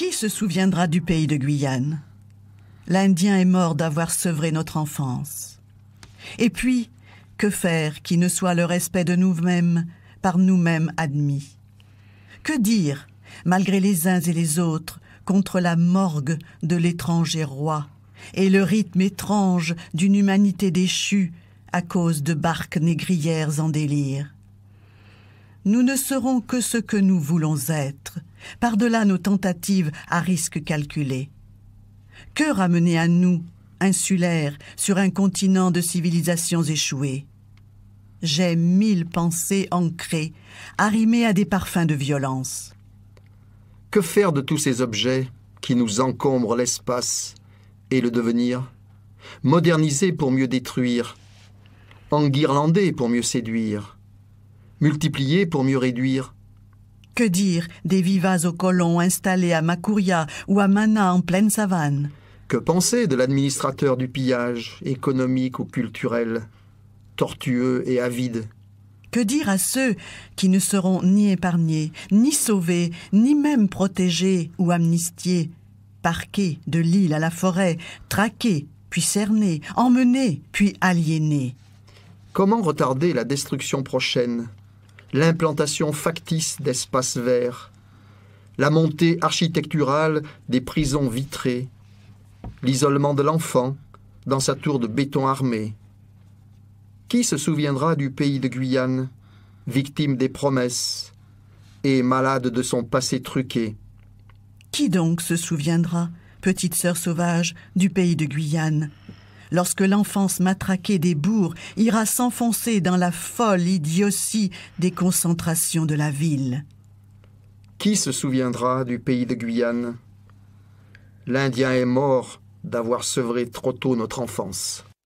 Qui se souviendra du pays de Guyane L'Indien est mort d'avoir sevré notre enfance. Et puis, que faire qui ne soit le respect de nous-mêmes, par nous-mêmes admis Que dire, malgré les uns et les autres, contre la morgue de l'étranger roi et le rythme étrange d'une humanité déchue à cause de barques négrières en délire Nous ne serons que ce que nous voulons être par-delà nos tentatives à risque calculé. Que ramener à nous, insulaires, sur un continent de civilisations échouées J'ai mille pensées ancrées, arrimées à des parfums de violence. Que faire de tous ces objets qui nous encombrent l'espace et le devenir Moderniser pour mieux détruire, enguirlander pour mieux séduire, multiplier pour mieux réduire, que dire des vivas aux colons installés à Makuria ou à Mana en pleine savane Que penser de l'administrateur du pillage, économique ou culturel, tortueux et avide que dire à ceux qui ne seront ni épargnés, ni sauvés, ni même protégés ou amnistiés, parqués de l'île à la forêt, traqués, puis cernés, emmenés, puis aliénés Comment retarder la destruction prochaine l'implantation factice d'espaces verts, la montée architecturale des prisons vitrées, l'isolement de l'enfant dans sa tour de béton armé. Qui se souviendra du pays de Guyane, victime des promesses et malade de son passé truqué Qui donc se souviendra, petite sœur sauvage, du pays de Guyane lorsque l'enfance matraquée des bourgs ira s'enfoncer dans la folle idiotie des concentrations de la ville. Qui se souviendra du pays de Guyane L'Indien est mort d'avoir sevré trop tôt notre enfance.